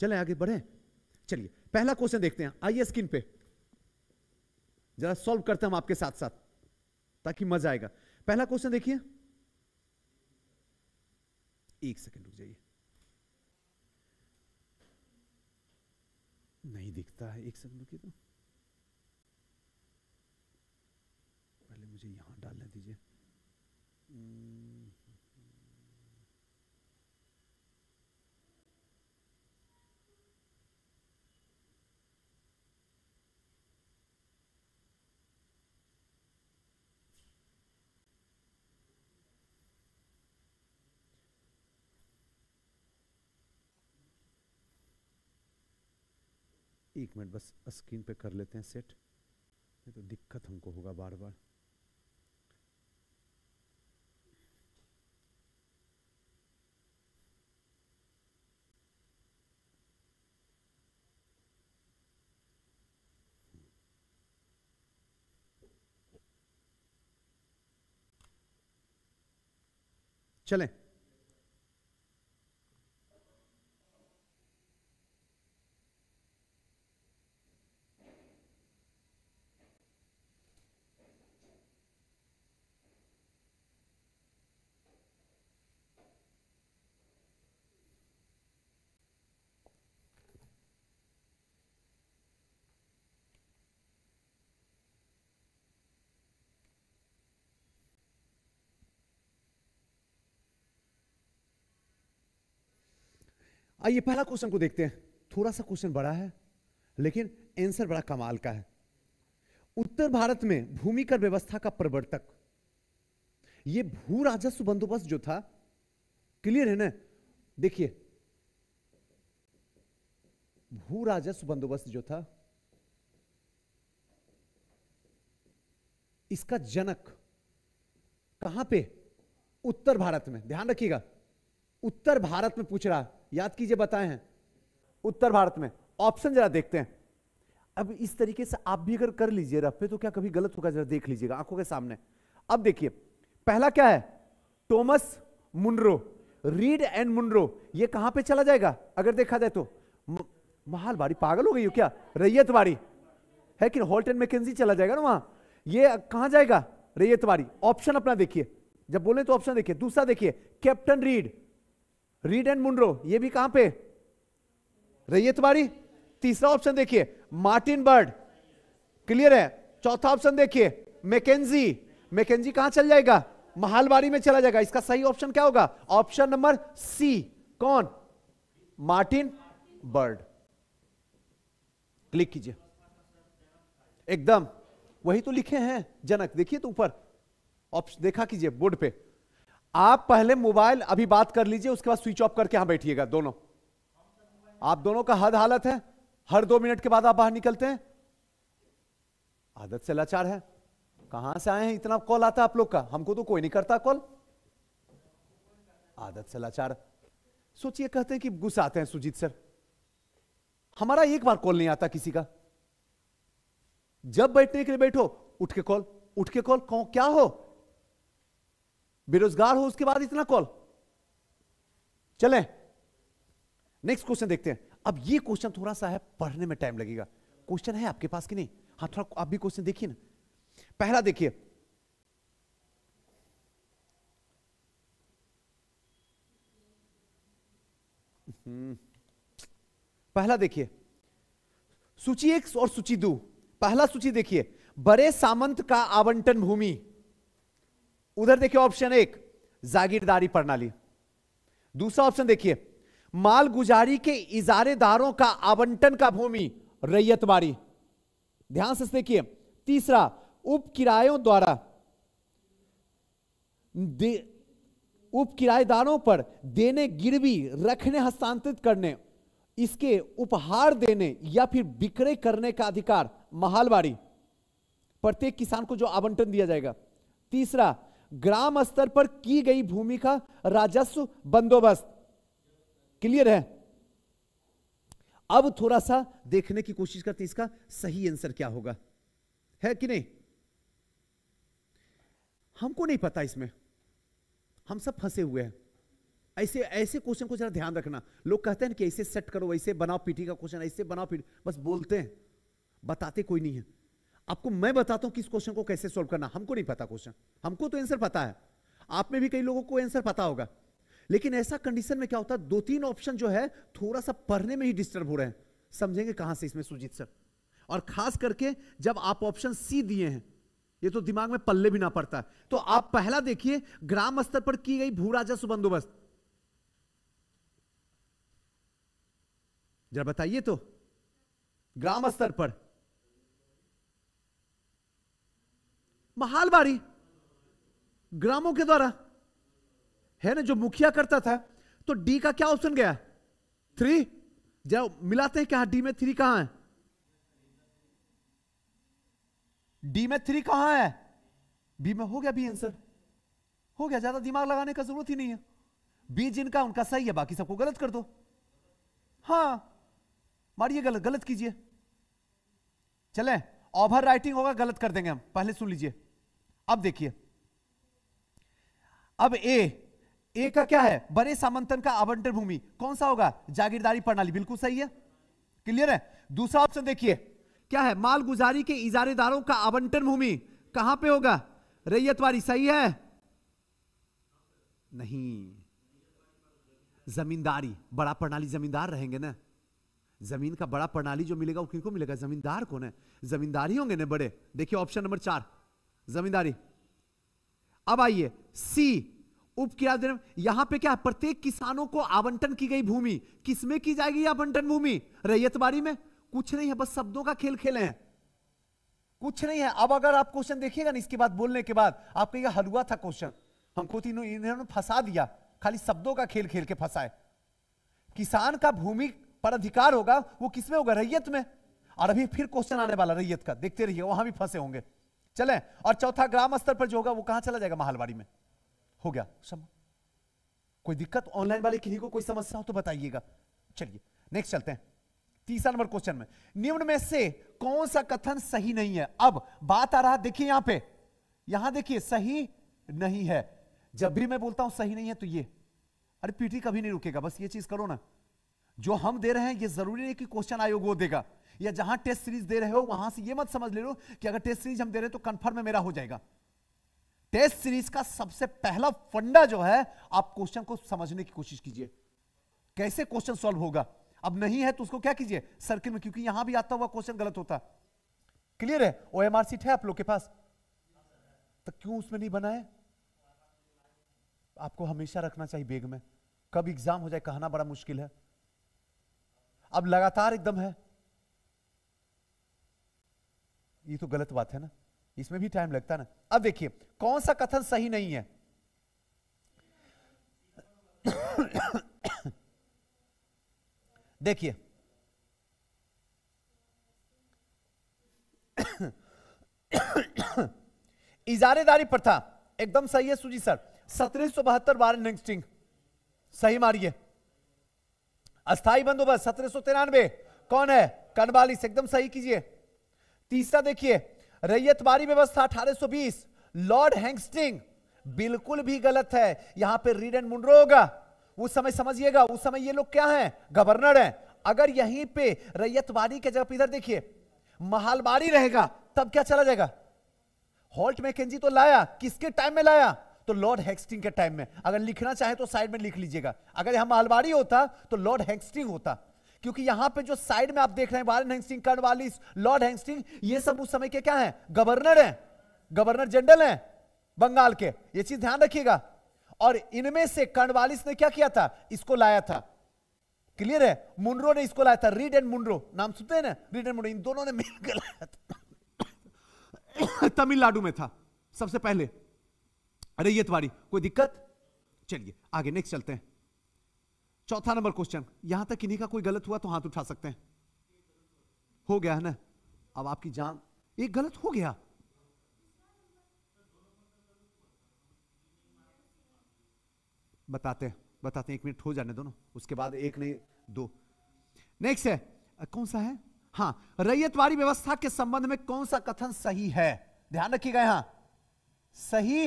चले आगे बढ़े चलिए पहला क्वेश्चन देखते हैं आइए स्क्रीन पे जरा सॉल्व करते हैं हम आपके साथ साथ ताकि मजा आएगा पहला क्वेश्चन देखिए एक सेकंड रुक जाइए नहीं दिखता है एक सेकंड रुकिए तो पहले मुझे यहां डालने दीजिए हम्म। एक मिनट बस स्क्रीन पे कर लेते हैं सेट नहीं तो दिक्कत हमको होगा बार बार चलें आइए पहला क्वेश्चन को देखते हैं थोड़ा सा क्वेश्चन बड़ा है लेकिन आंसर बड़ा कमाल का है उत्तर भारत में भूमि कर व्यवस्था का प्रवर्तक यह भू राजस्व बंदोबस्त जो था क्लियर है ना देखिए भू राजस्व बंदोबस्त जो था इसका जनक कहां पे उत्तर भारत में ध्यान रखिएगा उत्तर भारत में पूछ रहा याद कीजिए बताए हैं उत्तर भारत में ऑप्शन जरा देखते हैं अब इस तरीके से आप भी अगर कर लीजिए रफे तो क्या कभी गलत होगा जरा देख लीजिएगा आंखों के सामने अब देखिए पहला क्या है Thomas Munro Read and Munro ये कहां पे चला जाएगा अगर देखा जाए तो महालबाड़ी पागल हो गई हो क्या रैयतवाड़ी है कि हॉल्ट एंड मैकेजी चला जाएगा ना वहां ये कहां जाएगा रैयतवाड़ी ऑप्शन अपना देखिए जब बोले तो ऑप्शन देखिए दूसरा देखिए captain Read Read and Munro ये भी कहां पे रही है तुम्हारी तीसरा ऑप्शन देखिए मार्टिन बर्ड क्लियर है चौथा ऑप्शन देखिए मैकेजी मैकेजी कहां चल जाएगा महालबारी में चला जाएगा इसका सही ऑप्शन क्या होगा ऑप्शन नंबर सी कौन मार्टिन बर्ड क्लिक कीजिए एकदम वही तो लिखे हैं जनक देखिए तो ऊपर ऑप्शन देखा कीजिए बोर्ड पे आप पहले मोबाइल अभी बात कर लीजिए उसके बाद स्विच ऑफ करके यहां बैठिएगा दोनों आप दोनों का हद हालत है हर दो मिनट के बाद आप बाहर निकलते हैं आदत से लाचार है कहां से आए हैं इतना कॉल आता आप लोग का हमको तो कोई नहीं करता कॉल आदत से लाचार सोचिए कहते हैं कि गुस्सा आते हैं सुजीत सर हमारा एक बार कॉल नहीं आता किसी का जब बैठने के लिए बैठो उठ के कॉल उठ के कॉल क्या हो बेरोजगार हो उसके बाद इतना कॉल चले नेक्स्ट क्वेश्चन देखते हैं अब ये क्वेश्चन थोड़ा सा है पढ़ने में टाइम लगेगा क्वेश्चन है आपके पास कि नहीं हाँ थोड़ा आप भी क्वेश्चन देखिए ना पहला देखिए हम्म. पहला देखिए सूची एक और सूची दो पहला सूची देखिए बड़े सामंत का आवंटन भूमि उधर देखिए ऑप्शन एक जागीरदारी प्रणाली दूसरा ऑप्शन देखिए माल गुजारी के इजारेदारों का आवंटन का भूमि बारी ध्यान से देखिए तीसरा उप किरायों द्वारा उप किराएदारों पर देने गिरवी रखने हस्तांतरित करने इसके उपहार देने या फिर विक्रय करने का अधिकार महालवाड़ी प्रत्येक किसान को जो आवंटन दिया जाएगा तीसरा ग्राम स्तर पर की गई भूमि का राजस्व बंदोबस्त क्लियर है अब थोड़ा सा देखने की कोशिश करते हैं इसका सही आंसर क्या होगा है कि नहीं हमको नहीं पता इसमें हम सब फंसे हुए हैं ऐसे ऐसे क्वेश्चन को जरा ध्यान रखना लोग कहते हैं कि ऐसे सेट करो ऐसे बनाओ पीटी का क्वेश्चन ऐसे बनाओ पीटी बस बोलते हैं बताते कोई नहीं है आपको मैं बताता हूं कि इस क्वेश्चन को कैसे सॉल्व करना हमको नहीं पता क्वेश्चन हमको तो आंसर पता है आप में भी कई लोगों को आंसर पता होगा लेकिन ऐसा कंडीशन में क्या होता है दो तीन ऑप्शन जो है थोड़ा सा पढ़ने में ही डिस्टर्ब हो रहे हैं समझेंगे कहां से इसमें सुजीत सर और खास करके जब आप ऑप्शन सी दिए हैं ये तो दिमाग में पल्ले भी ना पड़ता तो आप पहला देखिए ग्राम स्तर पर की गई भू राजस्व बंदोबस्त जरा बताइए तो ग्राम स्तर पर बारी ग्रामों के द्वारा है ना जो मुखिया करता था तो डी का क्या ऑप्शन गया थ्री जब मिलाते हैं क्या डी में थ्री कहां है डी में थ्री कहां है बी में हो गया बी आंसर हो गया ज्यादा दिमाग लगाने का जरूरत ही नहीं है बी जिनका उनका सही है बाकी सबको गलत कर दो हाँ मारिए गलत गलत कीजिए चले ओवर राइटिंग होगा गलत कर देंगे हम पहले सुन लीजिए अब देखिए अब ए ए का क्या है बड़े सामंतन का आवंटन भूमि कौन सा होगा जागीरदारी प्रणाली बिल्कुल सही है क्लियर है दूसरा ऑप्शन देखिए क्या है मालगुजारी के इजारेदारों का आवंटन भूमि कहां पे होगा रैयतवारी सही है नहीं जमींदारी बड़ा प्रणाली जमींदार रहेंगे ना जमीन का बड़ा प्रणाली जो मिलेगा वो किनको मिलेगा जमींदार कौन है जमींदारी होंगे ना बड़े देखिए ऑप्शन नंबर चार जमींदारी अब आइए सी उपकिराया यहां पे क्या प्रत्येक किसानों को आवंटन की गई भूमि किसमें की जाएगी आवंटन भूमि रैयत बारी में कुछ नहीं है बस शब्दों का खेल खेले हैं कुछ नहीं है अब अगर आप क्वेश्चन देखिएगा ना इसके बाद बोलने के बाद आप यह हलुआ था क्वेश्चन हमको तीनों इन्होंने फंसा दिया खाली शब्दों का खेल खेल के फंसाए किसान का भूमि पर अधिकार होगा वो किसमें होगा रैयत में और अभी फिर क्वेश्चन आने वाला रैयत का देखते रहिए वहां भी फंसे होंगे चले और चौथा ग्राम स्तर पर जो होगा वो कहां चला जाएगा महालवाड़ी में हो गया सम कोई दिक्कत ऑनलाइन वाले किसी को कोई समस्या हो तो बताइएगा चलिए नेक्स्ट चलते हैं तीसरा नंबर क्वेश्चन में निम्न में से कौन सा कथन सही नहीं है अब बात आ रहा देखिए यहां पे यहां देखिए सही नहीं है जब भी मैं बोलता हूं सही नहीं है तो ये अरे पीटी कभी नहीं रुकेगा बस ये चीज करो ना जो हम दे रहे हैं ये जरूरी नहीं कि क्वेश्चन आयोग वो देगा या जहां टेस्ट सीरीज दे रहे हो वहां से यह मत समझ ले लो कि अगर टेस्ट सीरीज हम दे रहे तो कन्फर्म में मेरा हो जाएगा टेस्ट सीरीज का सबसे पहला फंडा जो है आप क्वेश्चन को समझने की कोशिश कीजिए कैसे क्वेश्चन सॉल्व होगा अब नहीं है तो उसको क्या कीजिए सर्किल में क्योंकि यहां भी आता हुआ क्वेश्चन गलत होता क्लियर है ओ सीट है आप लोग के पास तो क्यों उसमें नहीं बनाए आपको हमेशा रखना चाहिए बेग में कब एग्जाम हो जाए कहना बड़ा मुश्किल है अब लगातार एकदम है ये तो गलत बात है ना इसमें भी टाइम लगता है ना अब देखिए कौन सा कथन सही नहीं है देखिए इजारेदारी प्रथा एकदम सही है सुजी सर सत्रह सौ बहत्तर बार नेक्स्टिंग सही मारिए अस्थाई बंदोबस्त सत्रह सौ तिरानवे कौन है कनवालिस एकदम सही कीजिए तीसरा देखिए बारी व्यवस्था 1820 लॉर्ड हैंगस्टिंग बिल्कुल भी गलत है यहां पे रीड एंड मुंडरो होगा उस समय समझिएगा उस समय ये लोग क्या हैं गवर्नर हैं अगर यहीं पे बारी के जगह इधर देखिए महालबारी रहेगा तब क्या चला जाएगा हॉल्ट मैकेजी तो लाया किसके टाइम में लाया तो लॉर्ड हैंगस्टिंग के टाइम में अगर लिखना चाहे तो साइड में लिख लीजिएगा अगर यहां महालबारी होता तो लॉर्ड हैंगस्टिंग होता क्योंकि यहां पे जो साइड में आप देख रहे हैं वारन हैंगस्टिंग कर्णवालिस लॉर्ड हैंगस्टिंग ये सब उस समय के क्या हैं गवर्नर हैं गवर्नर जनरल हैं बंगाल के ये चीज ध्यान रखिएगा और इनमें से कर्णवालिस ने क्या किया था इसको लाया था क्लियर है मुंड्रो ने इसको लाया था रीड एंड मुंड्रो नाम सुनते हैं ना रीड एंड मुंड्रो इन दोनों ने मिलकर लाया था तमिलनाडु में था सबसे पहले अरे ये तुम्हारी कोई दिक्कत चलिए आगे नेक्स्ट चलते हैं चौथा नंबर क्वेश्चन यहां तक किन्हीं का कोई गलत हुआ तो हाथ उठा सकते हैं हो गया है ना अब आपकी जान एक गलत हो गया बताते बताते एक मिनट हो जाने दोनों उसके बाद एक नहीं दो नेक्स्ट है कौन सा है हाँ रैयतवाड़ी व्यवस्था के संबंध में कौन सा कथन सही है ध्यान रखिएगा यहां सही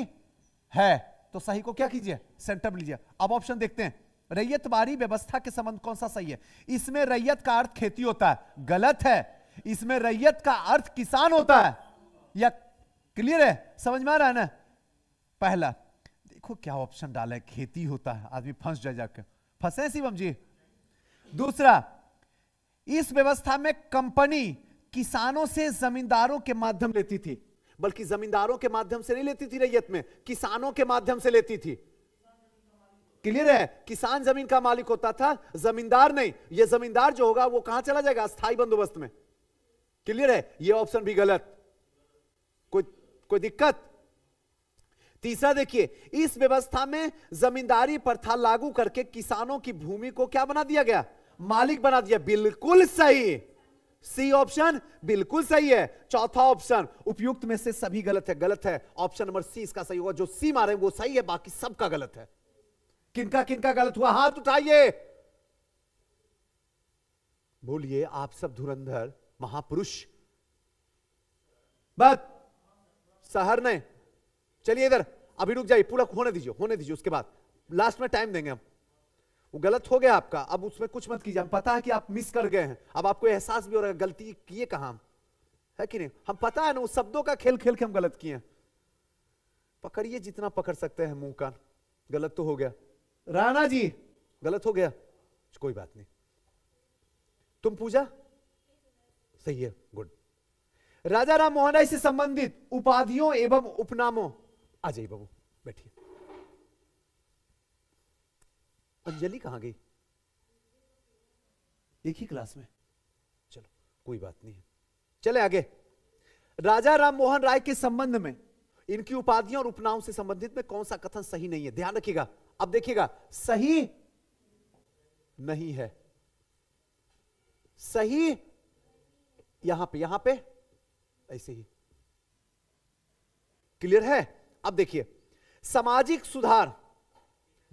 है तो सही को क्या कीजिए सेंटर लीजिए अब ऑप्शन देखते हैं रैयतवारी व्यवस्था के संबंध कौन सा सही है इसमें रैयत का अर्थ खेती होता है गलत है इसमें रैयत का अर्थ किसान होता है या क्लियर है समझ में आ रहा है ना पहला देखो क्या ऑप्शन डाला है खेती होता है आदमी फंस जाए जाकर फंसे शिवम जी दूसरा इस व्यवस्था में कंपनी किसानों से जमींदारों के माध्यम लेती थी बल्कि जमींदारों के माध्यम से नहीं लेती थी रैयत में किसानों के माध्यम से लेती थी क्लियर है किसान जमीन का मालिक होता था जमींदार नहीं ये जमींदार जो होगा वो कहां चला जाएगा स्थायी बंदोबस्त में क्लियर है ये ऑप्शन भी गलत कोई कोई दिक्कत तीसरा देखिए इस व्यवस्था में जमींदारी प्रथा लागू करके किसानों की भूमि को क्या बना दिया गया मालिक बना दिया बिल्कुल सही सी ऑप्शन बिल्कुल सही है चौथा ऑप्शन उपयुक्त में से सभी गलत है गलत है ऑप्शन नंबर सी इसका सही होगा जो सी मारे वो सही है बाकी सबका गलत है किनका किनका गलत हुआ हाथ उठाइए बोलिए आप सब धुरंधर महापुरुष बस सहर ने चलिए इधर अभी रुक जाइए पूरा होने दीजिए होने दीजिए उसके बाद लास्ट में टाइम देंगे हम वो गलत हो गया आपका अब उसमें कुछ मत कीजिए हम पता है कि आप मिस कर गए हैं अब आपको एहसास भी हो रहा है गलती किए कहा है कि नहीं हम पता है ना उस शब्दों का खेल खेल के हम गलत किए हैं पकड़िए जितना पकड़ सकते हैं मुंह का गलत तो हो गया राणा जी गलत हो गया कोई बात नहीं तुम पूजा सही है गुड राजा राम मोहन राय से संबंधित उपाधियों एवं उपनामों आ जाइए बाबू बैठिए अंजलि कहां गई एक ही क्लास में चलो कोई बात नहीं है चले आगे राजा राम मोहन राय के संबंध में इनकी उपाधियों और उपनामों से संबंधित में कौन सा कथन सही नहीं है ध्यान रखिएगा अब देखिएगा सही नहीं है सही यहां पे यहां पे ऐसे ही क्लियर है अब देखिए सामाजिक सुधार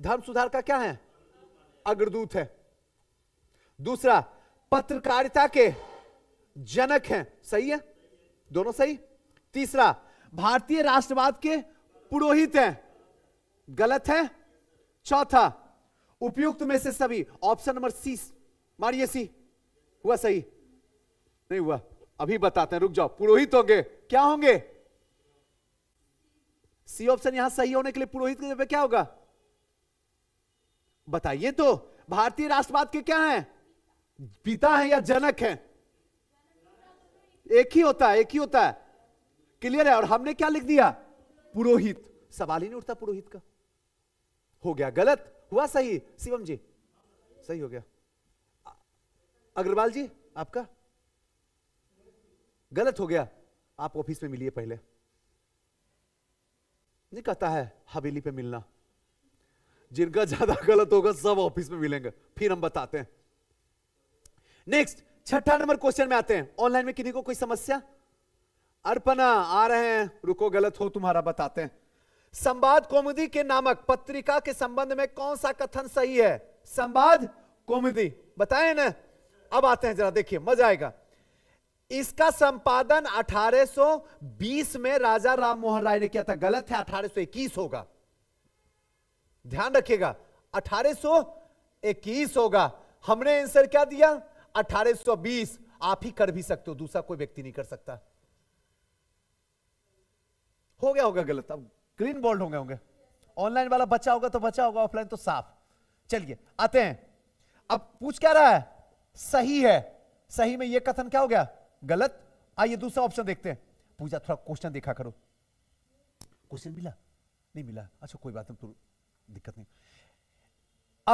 धर्म सुधार का क्या है अग्रदूत है दूसरा पत्रकारिता के जनक हैं सही है दोनों सही तीसरा भारतीय राष्ट्रवाद के पुरोहित हैं गलत है चौथा उपयुक्त में से सभी ऑप्शन नंबर सी मारिए सी हुआ सही नहीं हुआ अभी बताते हैं रुक जाओ पुरोहित होंगे क्या होंगे सी ऑप्शन यहां सही होने के लिए पुरोहित के क्या होगा बताइए तो भारतीय राष्ट्रवाद के क्या हैं पिता है या जनक है एक ही होता है एक ही होता है क्लियर है और हमने क्या लिख दिया पुरोहित सवाल ही नहीं उठता पुरोहित का हो गया गलत हुआ सही शिवम जी सही हो गया अग्रवाल जी आपका गलत हो गया आप ऑफिस में मिलिए पहले नहीं कहता है हवेली पे मिलना जिनका ज्यादा गलत होगा सब ऑफिस में मिलेंगे फिर हम बताते हैं नेक्स्ट छठा नंबर क्वेश्चन में आते हैं ऑनलाइन में किन्हीं को कोई समस्या अर्पणा आ रहे हैं रुको गलत हो तुम्हारा बताते हैं संवाद कौमुदी के नामक पत्रिका के संबंध में कौन सा कथन सही है संवाद कौमुदी बताए ना अब आते हैं जरा देखिए मजा आएगा इसका संपादन 1820 में राजा राम मोहन राय ने किया था गलत है 1821 होगा ध्यान रखिएगा 1821 होगा हमने आंसर क्या दिया 1820 आप ही कर भी सकते हो दूसरा कोई व्यक्ति नहीं कर सकता हो गया होगा गलत अब ग्रीन बोल्ड होंगे होंगे ऑनलाइन वाला बच्चा होगा तो बच्चा होगा ऑफलाइन तो साफ चलिए आते हैं अब पूछ क्या रहा है सही है सही में यह कथन क्या हो गया गलत आइए दूसरा ऑप्शन देखते हैं पूजा थोड़ा क्वेश्चन देखा करो क्वेश्चन मिला नहीं मिला अच्छा कोई बात नहीं तो दिक्कत नहीं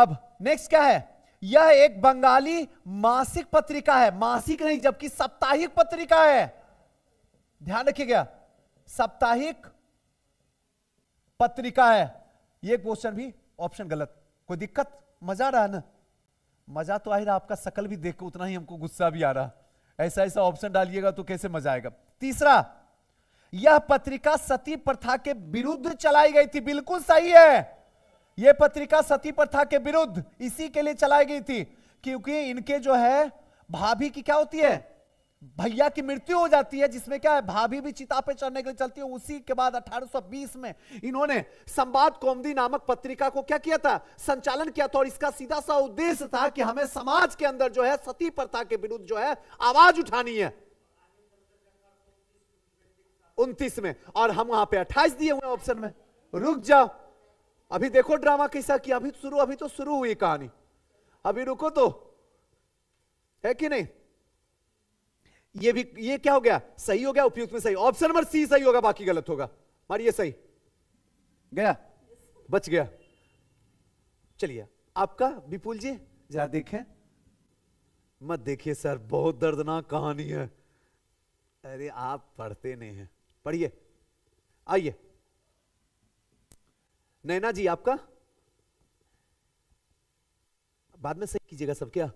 अब नेक्स्ट क्या है यह एक बंगाली मासिक पत्रिका है मासिक नहीं जबकि साप्ताहिक पत्रिका है ध्यान रखिएगा साप्ताहिक पत्रिका है ये क्वेश्चन भी ऑप्शन गलत कोई दिक्कत मजा रहा ना मजा तो आ रहा आपका सकल भी देख उतना ही हमको गुस्सा भी आ रहा ऐसा ऐसा ऑप्शन डालिएगा तो कैसे मजा आएगा तीसरा यह पत्रिका सती प्रथा के विरुद्ध चलाई गई थी बिल्कुल सही है यह पत्रिका सती प्रथा के विरुद्ध इसी के लिए चलाई गई थी क्योंकि इनके जो है भाभी की क्या होती है भैया की मृत्यु हो जाती है जिसमें क्या है भाभी भी चिता पे चढ़ने के लिए चलती है उसी के बाद 1820 में इन्होंने संवाद कौमदी नामक पत्रिका को क्या किया था संचालन किया था और इसका सीधा सा उद्देश्य था कि हमें समाज के अंदर जो है सती प्रथा के विरुद्ध जो है आवाज उठानी है उनतीस में और हम वहां पे अट्ठाईस दिए हुए ऑप्शन में रुक जाओ अभी देखो ड्रामा कैसा किया अभी शुरू अभी तो शुरू हुई कहानी अभी रुको तो है कि नहीं ये भी ये क्या हो गया सही हो गया उपयुक्त में सही ऑप्शन नंबर सी सही होगा बाकी गलत होगा ये सही गया बच गया चलिए आपका विपुल जी जरा देखें मत देखिए सर बहुत दर्दनाक कहानी है अरे आप पढ़ते नहीं हैं पढ़िए आइए नैना जी आपका बाद में सही कीजिएगा सब क्या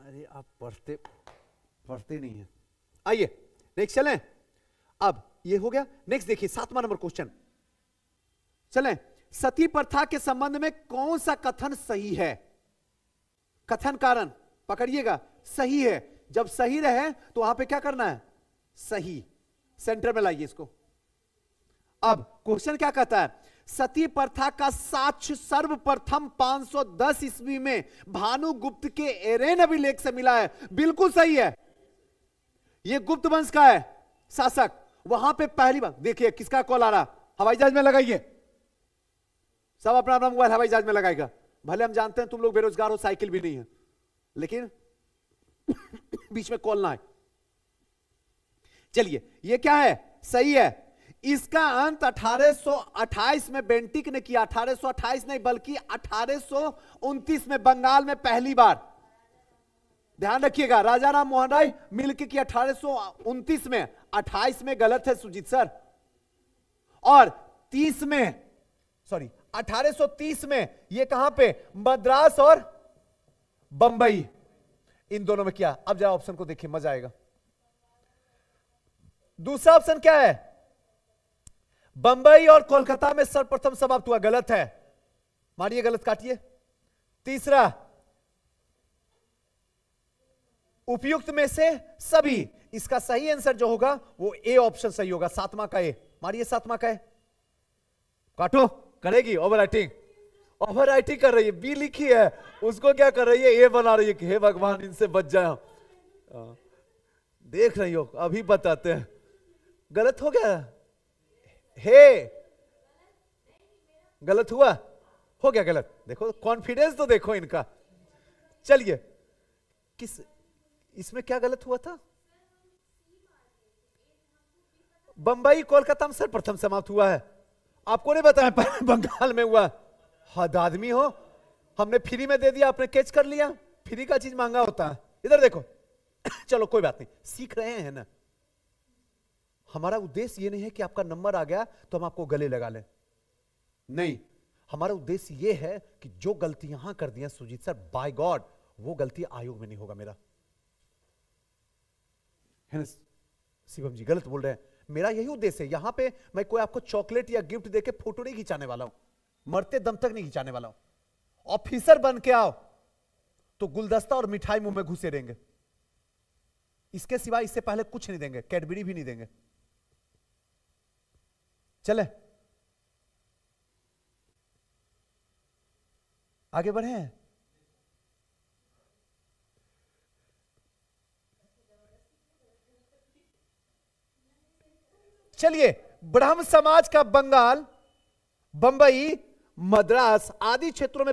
अरे आप पढ़ते फंसते नहीं है आइए नेक्स्ट चलें अब ये हो गया नेक्स्ट देखिए सातवां नंबर क्वेश्चन चलें सती प्रथा के संबंध में कौन सा कथन सही है कथन कारण पकड़िएगा सही है जब सही रहे तो वहां पे क्या करना है सही सेंटर में लाइए इसको अब क्वेश्चन क्या कहता है सती प्रथा का साक्ष्य सर्वप्रथम 510 ईस्वी में भानुगुप्त के एरेन अभिलेख से मिला है बिल्कुल सही है ये गुप्त वंश का है शासक वहां पे पहली बार देखिए किसका कॉल आ रहा हवाई जहाज में लगाइए सब अपना अपना मोबाइल हवाई जहाज में लगाएगा भले हम जानते हैं तुम लोग बेरोजगार हो साइकिल भी नहीं है लेकिन बीच में कॉल ना है चलिए ये क्या है सही है इसका अंत 1828 में बेंटिक ने किया 1828 नहीं बल्कि अठारह में बंगाल में पहली बार ध्यान रखिएगा राजा राम मोहन राय मिल्क की अठारह में 28 में गलत है सुजीत सर और 30 में सॉरी 1830 में ये कहां पे मद्रास और बंबई इन दोनों में क्या अब जरा ऑप्शन को देखिए मजा आएगा दूसरा ऑप्शन क्या है बंबई और कोलकाता में सर्वप्रथम समाप्त हुआ गलत है मारिए गलत काटिए तीसरा उपयुक्त में से सभी इसका सही आंसर जो होगा वो ए ऑप्शन सही होगा सातवा का ए मारिए सातवा का ए काटो करेगी ओवर राइटिंग ओवर राइटिंग कर रही है बी लिखी है उसको क्या कर रही है ए बना रही है हे भगवान इनसे बच जाए देख रही हो अभी बताते हैं गलत हो गया हे गलत हुआ हो गया गलत देखो कॉन्फिडेंस तो देखो इनका चलिए किस इसमें क्या गलत हुआ था बंबई कोलकाता में सर्वप्रथम समाप्त हुआ है आपको नहीं बताया बंगाल में हुआ हद आदमी हो हमने फ्री में दे दिया आपने कैच कर लिया फ्री का चीज महंगा होता है इधर देखो चलो कोई बात नहीं सीख रहे हैं ना हमारा उद्देश्य यह नहीं है कि आपका नंबर आ गया तो हम आपको गले लगा लें नहीं हमारा उद्देश्य यह है कि जो गलती यहां कर दिया सुजीत सर बाय गॉड वो गलती आयोग में नहीं होगा मेरा शिवम जी गलत बोल रहे हैं मेरा यही उद्देश्य है यहां पे मैं कोई आपको चॉकलेट या गिफ्ट देके फोटो नहीं खिंचाने वाला हूं मरते दम तक नहीं खिंचाने वाला हूं ऑफिसर बन के आओ तो गुलदस्ता और मिठाई मुंह में घुसे रहेंगे इसके सिवा इससे पहले कुछ नहीं देंगे कैडबरी भी नहीं देंगे चले आगे बढ़े चलिए ब्रह्म समाज का बंगाल बंबई मद्रास आदि क्षेत्रों में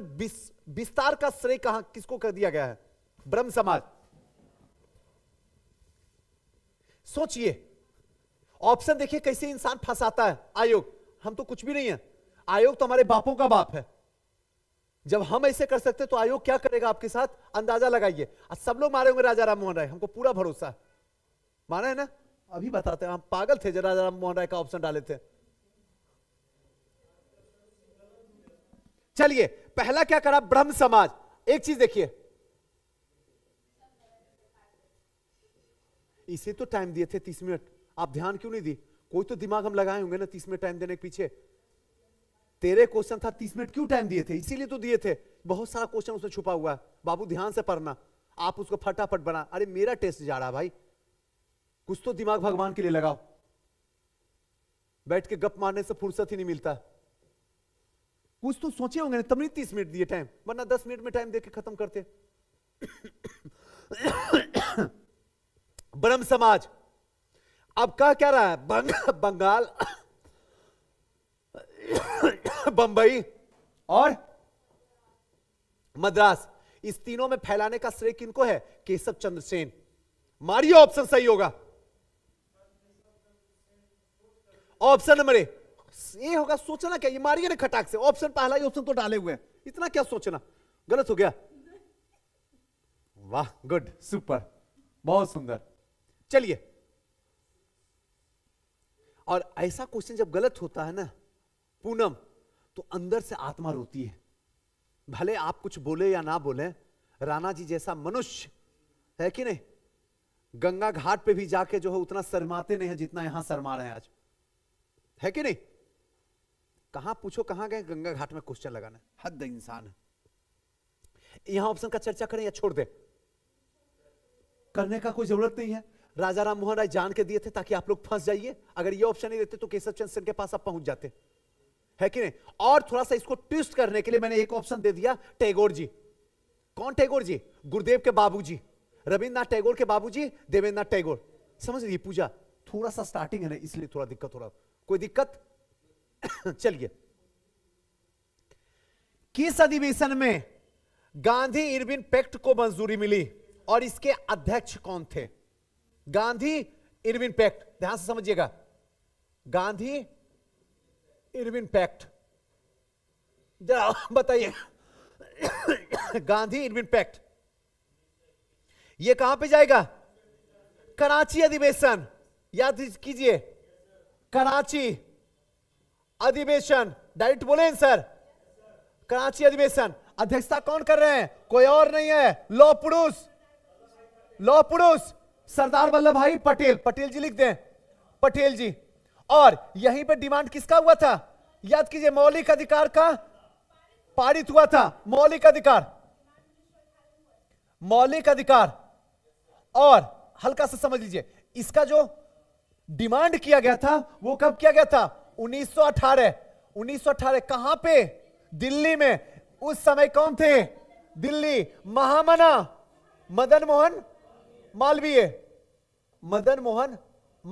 विस्तार का श्रेय कहा किसको कर दिया गया है ब्रह्म समाज सोचिए ऑप्शन देखिए कैसे इंसान फंसाता है आयोग हम तो कुछ भी नहीं है आयोग तो हमारे बापों का बाप है जब हम ऐसे कर सकते तो आयोग क्या करेगा आपके साथ अंदाजा लगाइए सब लोग मारे होंगे राजा राम मोहन राय हमको पूरा भरोसा है माना है ना अभी बताते हैं हम पागल थे जरा जरा मोहन राय का ऑप्शन डाले थे चलिए पहला क्या करा ब्रह्म समाज एक चीज देखिए इसे तो टाइम दिए थे तीस मिनट आप ध्यान क्यों नहीं दी कोई तो दिमाग हम लगाए होंगे ना तीस मिनट टाइम देने के पीछे तेरे क्वेश्चन था तीस मिनट क्यों टाइम दिए थे इसीलिए तो दिए थे बहुत सारा क्वेश्चन उसमें छुपा हुआ है बाबू ध्यान से पढ़ना आप उसको फटाफट बना अरे मेरा टेस्ट जा रहा भाई कुछ तो दिमाग भगवान के लिए लगाओ बैठ के गप मारने से फुर्सत ही नहीं मिलता कुछ तो सोचे होंगे ना तभी तीस मिनट दिए टाइम वरना दस मिनट में टाइम देके खत्म करते ब्रह्म समाज अब कहा क्या रहा है बंग, बंगाल बंबई और मद्रास इस तीनों में फैलाने का श्रेय किनको है केशव चंद्र सेन मारियो ऑप्शन सही होगा ऑप्शन नंबर ए ये होगा सोचना क्या ये मारिए ना खटाक से ऑप्शन पहला ही ऑप्शन तो डाले हुए हैं इतना क्या सोचना गलत हो गया वाह गुड सुपर बहुत सुंदर चलिए और ऐसा क्वेश्चन जब गलत होता है ना पूनम तो अंदर से आत्मा रोती है भले आप कुछ बोले या ना बोले राणा जी जैसा मनुष्य है कि नहीं गंगा घाट पे भी जाके जो है उतना शर्माते नहीं है जितना यहां शर्मा रहे हैं आज है कि नहीं कहां पूछो कहां गए गंगा घाट में क्वेश्चन लगाना हद इंसान यहां ऑप्शन का चर्चा करें या छोड़ दे करने का कोई जरूरत नहीं है राजा राम मोहन राय जान के दिए थे ताकि आप लोग फंस जाइए अगर ये ऑप्शन नहीं देते तो केशव चंद सिंह के पास आप पहुंच जाते है कि नहीं और थोड़ा सा इसको ट्विस्ट करने के लिए मैंने एक ऑप्शन दे दिया टैगोर जी कौन टैगोर जी गुरुदेव के बाबूजी रविन्द्रनाथ टैगोर के बाबूजी देवेंद्रनाथ टैगोर समझ रही पूजा थोड़ा सा स्टार्टिंग है ना इसलिए थोड़ा दिक्कत हो रहा कोई दिक्कत चलिए किस अधिवेशन में गांधी इरविन पैक्ट को मंजूरी मिली और इसके अध्यक्ष कौन थे गांधी इरविन पैक्ट ध्यान से समझिएगा गांधी इरविन पैक्ट जरा बताइए गांधी इरविन पैक्ट यह कहां पे जाएगा कराची अधिवेशन याद कीजिए कराची अधिवेशन डायरेक्ट बोले सर कराची अधिवेशन अध्यक्षता कौन कर रहे हैं कोई और नहीं है लो पुरुष लो पुरुष सरदार वल्लभ भाई पटेल पटेल जी लिख दें पटेल जी और यहीं पर डिमांड किसका हुआ था याद कीजिए मौलिक अधिकार का पारित हुआ था मौलिक अधिकार मौलिक अधिकार और हल्का सा समझ लीजिए इसका जो डिमांड किया गया था वो कब किया गया था 1918 1918 कहां पे दिल्ली में उस समय कौन थे दिल्ली महामना मदन मोहन मालवीय मदन मोहन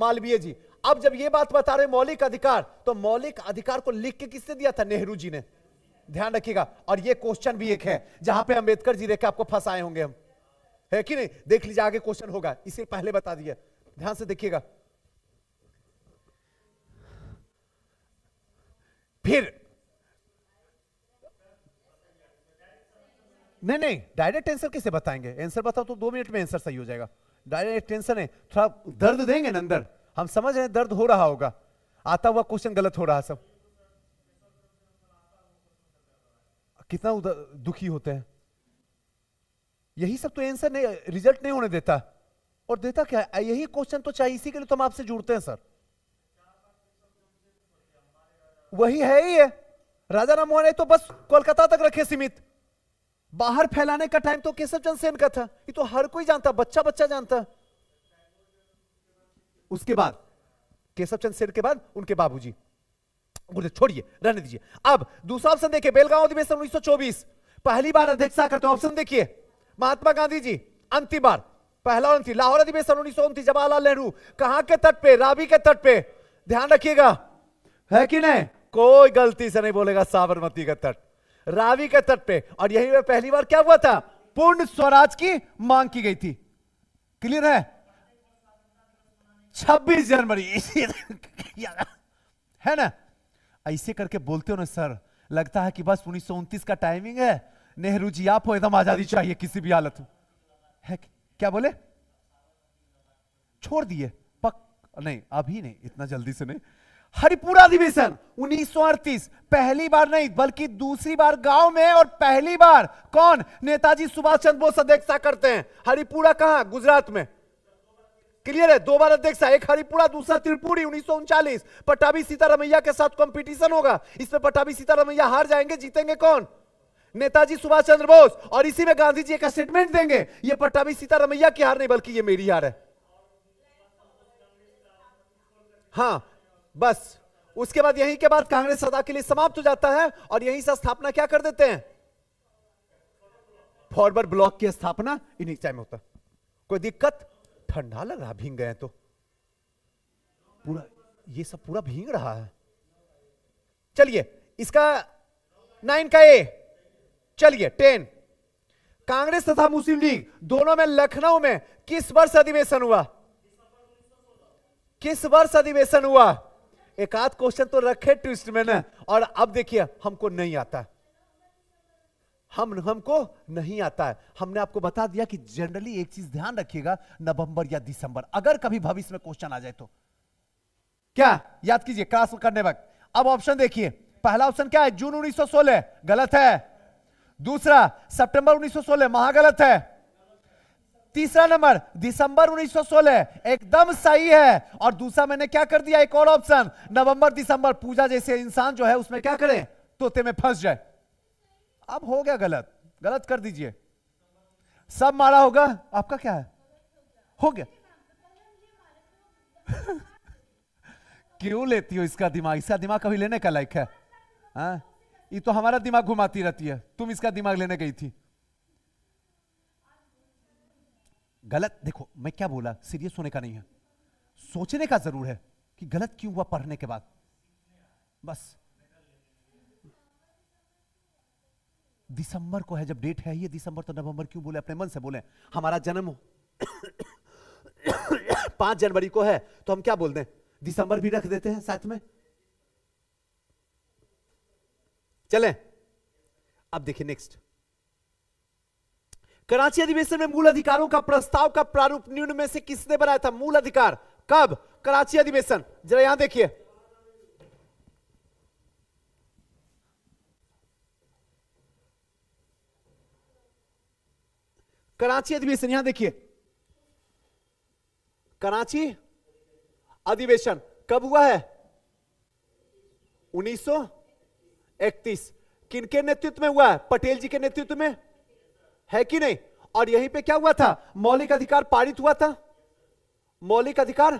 मालवीय जी अब जब ये बात बता रहे मौलिक अधिकार तो मौलिक अधिकार को लिख के किसने दिया था नेहरू जी ने ध्यान रखिएगा और ये क्वेश्चन भी एक है जहां पे अंबेडकर जी देखे आपको फंसाए होंगे हम है कि नहीं देख लीजिए आगे क्वेश्चन होगा इसे पहले बता दिया ध्यान से देखिएगा फिर नहीं नहीं डायरेक्ट आंसर कैसे बताएंगे आंसर बताओ तो दो मिनट में आंसर सही हो जाएगा डायरेक्ट टेंशन है थोड़ा दर्द देंगे ना अंदर हम समझ रहे हैं दर्द हो रहा होगा आता हुआ क्वेश्चन गलत हो रहा सब कितना दुखी होते हैं यही सब तो आंसर नहीं रिजल्ट नहीं होने देता और देता क्या यही क्वेश्चन तो चाहिए इसी के लिए तो हम आपसे जुड़ते हैं सर वही है ही है राजा राम ने तो बस कोलकाता तक रखे सीमित बाहर फैलाने का टाइम तो केशव चंद सेन का था ये तो हर कोई जानता बच्चा बच्चा जानता उसके बाद केशव चंद सेन के बाद उनके बाबूजी जी छोड़िए रहने दीजिए अब दूसरा ऑप्शन देखिए बेलगांव अधिवेशन 1924 पहली बार अध्यक्षता करते हैं ऑप्शन देखिए महात्मा गांधी जी अंतिम बार पहला अंतिम लाहौर अधिवेशन उन्नीस सौ जवाहरलाल नेहरू कहां के तट पे रावी के तट पे ध्यान रखिएगा है कि नहीं कोई गलती से नहीं बोलेगा साबरमती का तट रावी के तट पे और यही में पहली बार क्या हुआ था पूर्ण स्वराज की मांग की गई थी क्लियर है 26 जनवरी है ना ऐसे करके बोलते हो ना सर लगता है कि बस उन्नीस का टाइमिंग है नेहरू जी आप हो एकदम आजादी चाहिए किसी भी हालत में है क्या बोले छोड़ दिए पक नहीं अभी नहीं इतना जल्दी से नहीं हरिपुरा अधिवेशन 1938 पहली बार नहीं बल्कि दूसरी बार गांव में और पहली बार कौन नेताजी सुभाष चंद्र बोस अध्यक्षता करते हैं हरिपुरा कहां गुजरात में क्लियर है दो बार अध्यक्ष एक हरिपुरा दूसरा त्रिपुरी उन्नीस पटाभी सीतारमैया के साथ कंपटीशन होगा इसमें पटावी सीतारमैया हार जाएंगे जीतेंगे कौन नेताजी सुभाष चंद्र बोस और इसी में गांधी जी एक स्टेटमेंट देंगे ये पटाभी सीतारमैया की हार नहीं बल्कि ये मेरी हार है हाँ बस उसके बाद यहीं के बाद कांग्रेस सदा के लिए समाप्त हो जाता है और यहीं से स्थापना क्या कर देते हैं फॉरवर्ड ब्लॉक की स्थापना इन्हीं टाइम होता कोई दिक्कत ठंडा लग रहा भींग गए तो पूरा ये सब पूरा भींग रहा है चलिए इसका नाइन का ए चलिए टेन कांग्रेस तथा मुस्लिम लीग दोनों में लखनऊ में किस वर्ष अधिवेशन हुआ किस वर्ष अधिवेशन हुआ एक आध क्वेश्चन तो रखे ट्विस्ट में ना और अब देखिए हमको नहीं आता हम हमको नहीं आता है हमने आपको बता दिया कि जनरली एक चीज ध्यान रखिएगा नवंबर या दिसंबर अगर कभी भविष्य में क्वेश्चन आ जाए तो क्या याद कीजिए क्लास करने वक्त अब ऑप्शन देखिए पहला ऑप्शन क्या है जून 1916 गलत है दूसरा सितंबर 1916 महागलत है तीसरा नंबर दिसंबर 1916 एकदम सही है और दूसरा मैंने क्या कर दिया एक और ऑप्शन नवंबर दिसंबर पूजा जैसे इंसान जो है उसमें क्या करे तोते में फंस जाए अब हो गया गलत गलत कर दीजिए सब मारा होगा आपका क्या है हो गया क्यों लेती हो इसका दिमाग इसका दिमाग कभी लेने का लायक है हाँ? ये तो हमारा दिमाग घुमाती रहती है तुम इसका दिमाग लेने गई थी गलत देखो मैं क्या बोला सीरियस होने का नहीं है सोचने का जरूर है कि गलत क्यों हुआ पढ़ने के बाद बस दिसंबर को है जब डेट है ये दिसंबर तो नवंबर क्यों बोले अपने मन से बोले हमारा जन्म हो पांच जनवरी को है तो हम क्या बोल दें दिसंबर भी रख देते हैं साथ में चलें अब देखिए नेक्स्ट कराची अधिवेशन में मूल अधिकारों का प्रस्ताव का प्रारूप न्यून में से किसने बनाया था मूल अधिकार कब कराची अधिवेशन जरा यहां देखिए कराची अधिवेशन यहां देखिए कराची अधिवेशन कब हुआ है 1931 किनके नेतृत्व में हुआ है पटेल जी के नेतृत्व में है कि नहीं और यहीं पे क्या हुआ था मौलिक अधिकार पारित हुआ था मौलिक अधिकार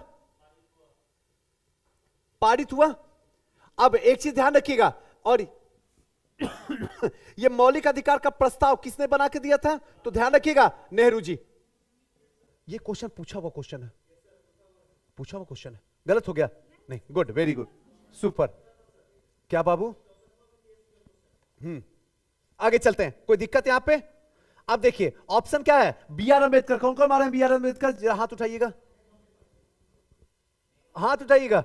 पारित हुआ अब एक चीज ध्यान रखिएगा और यह मौलिक अधिकार का प्रस्ताव किसने बना के दिया था तो ध्यान रखिएगा नेहरू जी ये क्वेश्चन पूछा हुआ क्वेश्चन है पूछा हुआ क्वेश्चन है गलत हो गया नहीं गुड वेरी गुड सुपर क्या बाबू हम्म आगे चलते हैं कोई दिक्कत यहां पे अब देखिए ऑप्शन क्या है बी आर अंबेडकर कौन कौन मारे बी आर अंबेडकर हाथ उठाइएगा हाथ उठाइएगा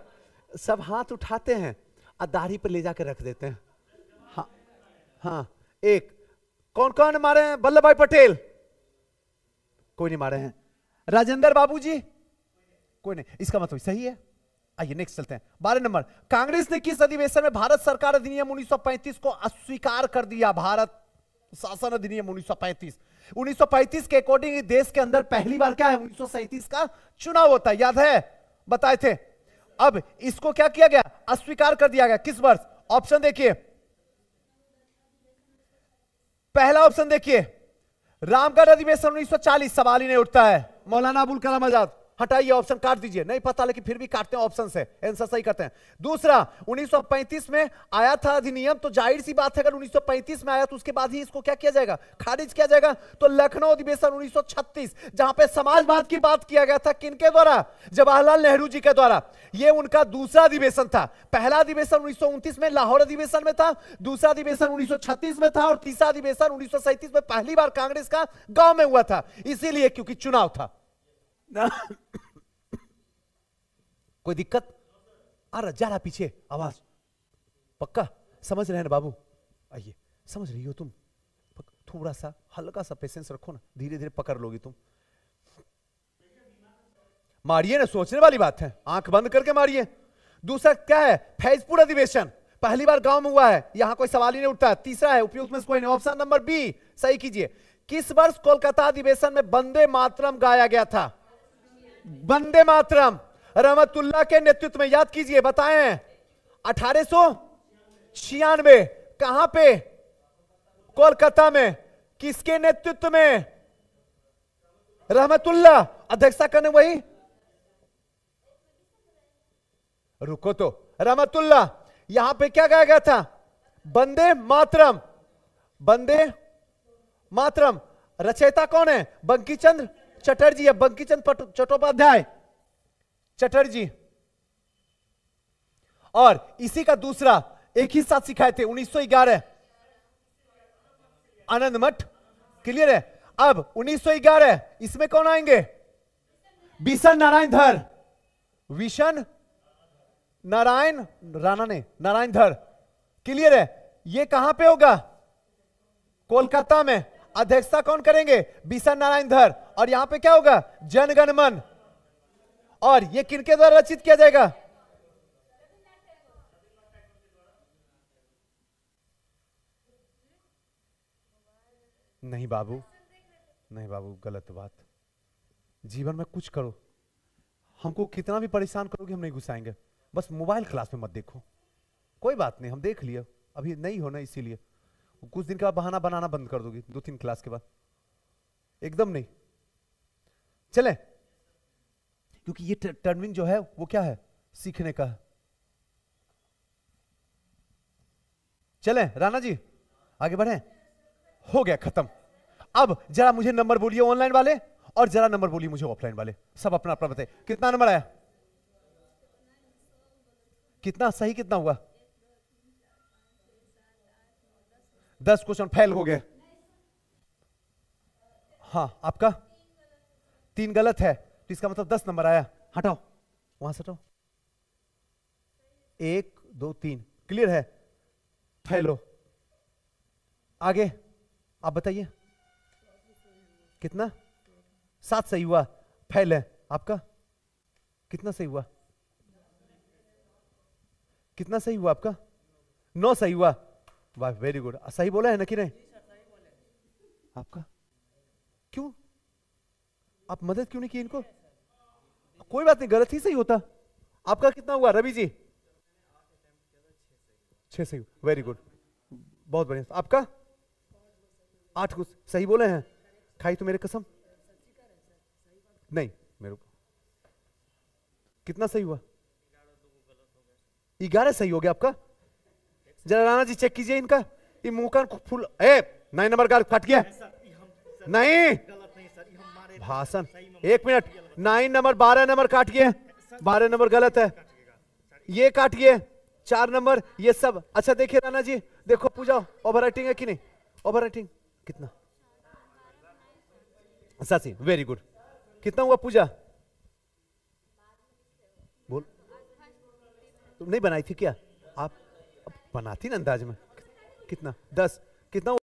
सब हाथ उठाते हैं और दाढ़ी पर ले जाकर रख देते हैं हाँ, हाँ एक कौन कौन मारे हैं वल्लभ भाई पटेल कोई नहीं मारे हैं राजेंद्र बाबू जी कोई नहीं इसका मतलब सही है आइए नेक्स्ट चलते हैं बारह नंबर कांग्रेस ने किस अधिवेशन में भारत सरकार अधिनियम 1935 को अस्वीकार कर दिया भारत शासन अधिनियम 1935 1935 के अकॉर्डिंग देश के अंदर पहली बार क्या है उन्नीस का चुनाव होता है याद है बताए थे अब इसको क्या किया गया अस्वीकार कर दिया गया किस वर्ष ऑप्शन देखिए पहला ऑप्शन देखिए रामगढ़ अधिवेशन 1940 सवाल ही नहीं उठता है मौलाना अबुल कलाम आजाद हटाइए ऑप्शन काट दीजिए नहीं पता लेकिन फिर भी काटते हैं ऑप्शन से आंसर सही करते हैं दूसरा 1935 में आया था अधिनियम तो जाहिर सी बात है अगर 1935 में आया तो उसके बाद ही इसको क्या किया जाएगा खारिज किया जाएगा तो लखनऊ अधिवेशन 1936 जहां पे समाजवाद की बात किया गया था किनके द्वारा जवाहरलाल नेहरू जी के द्वारा यह उनका दूसरा अधिवेशन था पहला अधिवेशन उन्नीस में लाहौर अधिवेशन में था दूसरा अधिवेशन उन्नीस में था और तीसरा अधिवेशन उन्नीस में पहली बार कांग्रेस का गांव में हुआ था इसीलिए क्योंकि चुनाव था ना कोई दिक्कत आ रहा जा रहा पीछे आवाज पक्का समझ रहे हैं बाबू आइए समझ रही हो तुम थोड़ा सा हल्का सा पेशेंस रखो ना धीरे धीरे पकड़ लोगी तुम मारिए ना सोचने वाली बात है आंख बंद करके मारिए दूसरा क्या है फैजपुर अधिवेशन पहली बार गांव में हुआ है यहां कोई सवाल ही नहीं उठता तीसरा है उपयुक्त में कोई नहीं ऑप्शन नंबर बी सही कीजिए किस वर्ष कोलकाता अधिवेशन में बंदे मातरम गाया गया था बंदे मातरम रहमतुल्ला के नेतृत्व में याद कीजिए बताएं अठारह सो छियानवे कहां पे कोलकाता में किसके नेतृत्व में रहमतुल्ला अध्यक्षता करने वही रुको तो रहमतुल्ला यहां पे क्या कहा गया था बंदे मातरम बंदे मातरम रचयिता कौन है बंकी चंद्र चटर्जी या बंकी चंद चट्टोपाध्याय चटर्जी और इसी का दूसरा एक ही साथ सिखाए थे 1911 आनंद मठ क्लियर है अब 1911 इसमें कौन आएंगे बिशन नारायण धर विशन नारायण राणा ने नारायण धर क्लियर है ये कहां पे होगा कोलकाता में अध्यक्षता कौन करेंगे बिशन नारायण धर और यहां पे क्या होगा जनगणमन और ये किनके द्वारा रचित किया जाएगा नहीं बाबू नहीं बाबू गलत बात जीवन में कुछ करो हमको कितना भी परेशान करोगे हम नहीं घुसाएंगे बस मोबाइल क्लास में मत देखो कोई बात नहीं हम देख लिए अभी नहीं होना इसीलिए कुछ दिन के बाद बहाना बनाना बंद कर दोगी दो तीन क्लास के बाद एकदम नहीं चले क्योंकि ये टर्निंग जो है वो क्या है सीखने का है चले राणा जी आगे बढ़े हो गया खत्म अब जरा मुझे नंबर बोलिए ऑनलाइन वाले और जरा नंबर बोलिए मुझे ऑफलाइन वाले सब अपना अपना बताए कितना नंबर आया कितना सही कितना हुआ दस क्वेश्चन फेल हो गए हाँ आपका तीन गलत है तो इसका मतलब दस नंबर आया हटाओ वहां से हटाओ एक दो तीन क्लियर है फैलो आगे आप बताइए कितना सात सही हुआ फैल है आपका कितना सही हुआ कितना सही हुआ आपका नौ सही हुआ वाह वेरी गुड सही बोला है ना कि नहीं आपका क्यों आप मदद क्यों नहीं की इनको कोई बात नहीं गलत ही सही होता आपका कितना हुआ रवि जी छह सही वेरी गुड बहुत बढ़िया आपका आठ कुछ सही बोले हैं खाई तो मेरे कसम नहीं मेरे को कितना सही हुआ ग्यारह सही हो गया आपका जरा राणा जी चेक कीजिए इनका ये मुंह का फुल ए नाइन नंबर का फट गया नहीं भाषण एक मिनट नाइन नंबर बारह नंबर काट गए बारह नंबर गलत है ये काट गए चार नंबर ये सब अच्छा देखिए राणा जी देखो पूजा ओवर राइटिंग है कि नहीं ओवर राइटिंग कितना सासी वेरी गुड कितना हुआ पूजा बोल तुम नहीं बनाई थी क्या आप बनाती ना अंदाज में कितना दस कितना